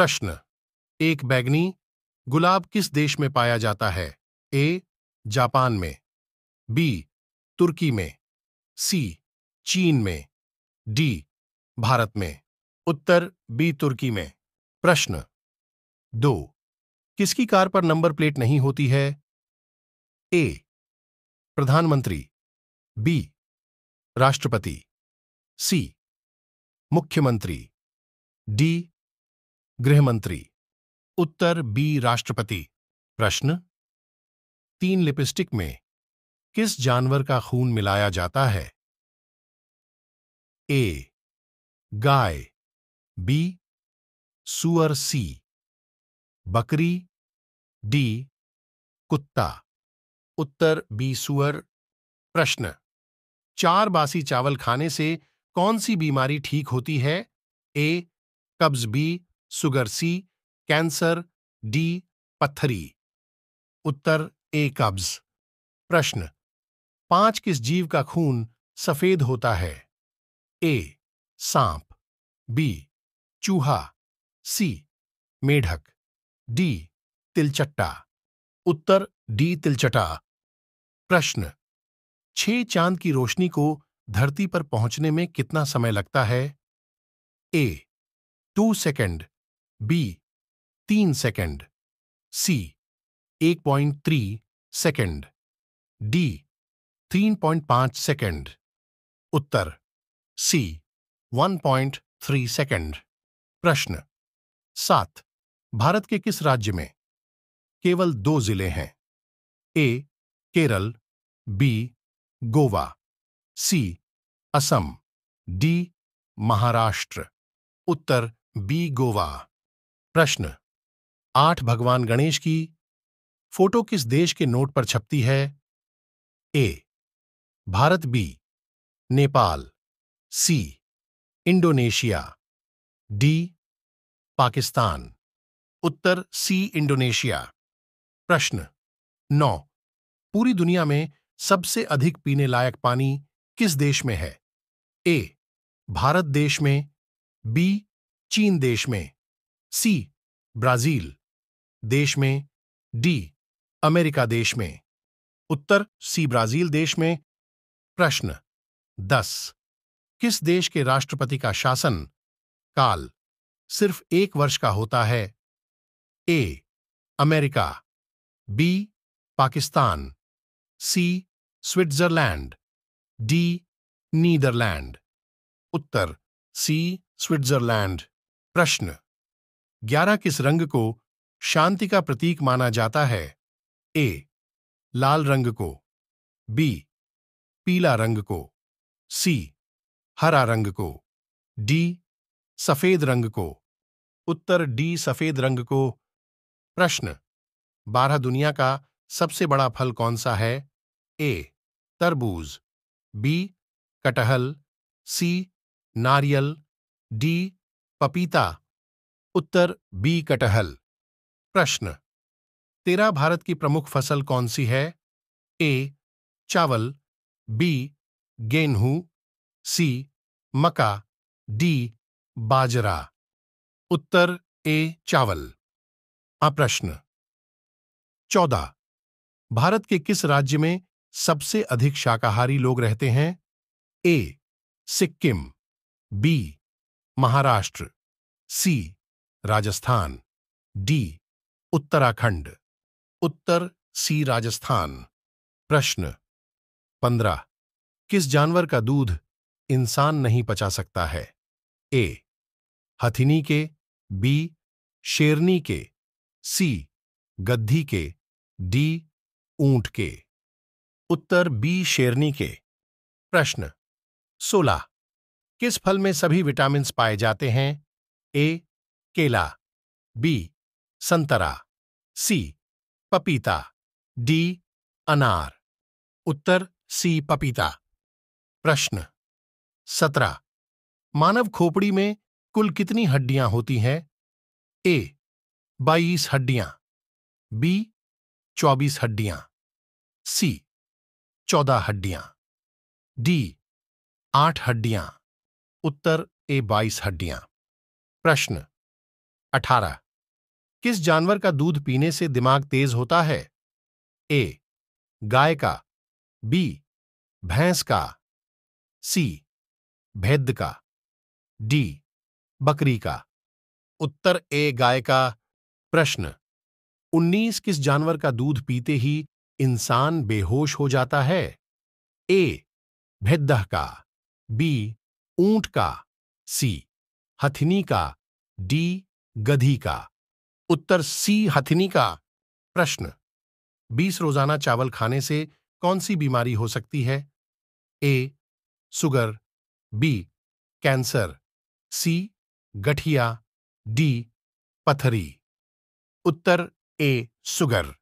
प्रश्न एक बैगनी गुलाब किस देश में पाया जाता है ए जापान में बी तुर्की में सी चीन में डी भारत में उत्तर बी तुर्की में प्रश्न दो किसकी कार पर नंबर प्लेट नहीं होती है ए प्रधानमंत्री बी राष्ट्रपति सी मुख्यमंत्री डी गृहमंत्री उत्तर बी राष्ट्रपति प्रश्न तीन लिपस्टिक में किस जानवर का खून मिलाया जाता है ए गाय बी सुअर सी बकरी डी कुत्ता उत्तर बी सुअर प्रश्न चार बासी चावल खाने से कौन सी बीमारी ठीक होती है ए कब्ज B sugar C cancer D पत्थरी उत्तर ए कब्ज प्रश्न पांच किस जीव का खून सफेद होता है ए सांप बी चूहा सी मेढक डी तिलचट्टा उत्तर डी तिलचटा प्रश्न छह चांद की रोशनी को धरती पर पहुंचने में कितना समय लगता है ए टू सेकंड बी तीन सेकंड सी एक पॉइंट थ्री सेकेंड डी तीन पॉइंट पांच सेकेंड उत्तर C one point three second प्रश्न सात भारत के किस राज्य में केवल दो जिले हैं A Kerala B Goa C Assam D Maharashtra उत्तर बी गोवा प्रश्न आठ भगवान गणेश की फोटो किस देश के नोट पर छपती है A Bharat B Nepal C Indonesia D Pakistan उत्तर सी इंडोनेशिया प्रश्न नौ पूरी दुनिया में सबसे अधिक पीने लायक पानी किस देश में है ए भारत देश में बी चीन देश में सी ब्राजील देश में डी अमेरिका देश में उत्तर सी ब्राजील देश में प्रश्न दस किस देश के राष्ट्रपति का शासन काल सिर्फ एक वर्ष का होता है A America B Pakistan C Switzerland D Netherland उत्तर सी स्विट्जरलैंड प्रश्न ग्यारह किस रंग को शांति का प्रतीक माना जाता है ए लाल रंग को बी पीला रंग को सी हरा रंग को डी सफेद रंग को उत्तर डी सफेद रंग को प्रश्न बारह दुनिया का सबसे बड़ा फल कौन सा है ए तरबूज बी कटहल सी नारियल डी पपीता उत्तर बी कटहल प्रश्न तेरा भारत की प्रमुख फसल कौन सी है ए चावल बी गेहूं सी मका डी बाजरा उत्तर ए चावल अप्रश्न चौदह भारत के किस राज्य में सबसे अधिक शाकाहारी लोग रहते हैं A Sikkim B Maharashtra C Rajasthan D Uttarakhand उत्तर सी राजस्थान प्रश्न पंद्रह किस जानवर का दूध इंसान नहीं पचा सकता है ए हथिनी के बी शेरनी के सी गद्दी के डी ऊंट के उत्तर बी शेरनी के प्रश्न सोलह किस फल में सभी विटामिन्स पाए जाते हैं ए केला बी संतरा सी पपीता डी अनार उत्तर सी पपीता प्रश्न सत्रह मानव खोपड़ी में कुल कितनी हड्डियां होती हैं ए बाईस हड्डियां बी चौबीस हड्डियां सी चौदह हड्डियां डी आठ हड्डियां उत्तर ए बाईस हड्डियां प्रश्न अठारह किस जानवर का दूध पीने से दिमाग तेज होता है ए गाय का बी भैंस का सी भेद का डी बकरी का उत्तर ए गाय का प्रश्न 19 किस जानवर का दूध पीते ही इंसान बेहोश हो जाता है ए भेदह का बी ऊंट का सी हथिनी का डी गधी का उत्तर सी हथिनी का प्रश्न बीस रोजाना चावल खाने से कौन सी बीमारी हो सकती है A sugar B cancer C गठिया डी पथरी उत्तर ए सुगर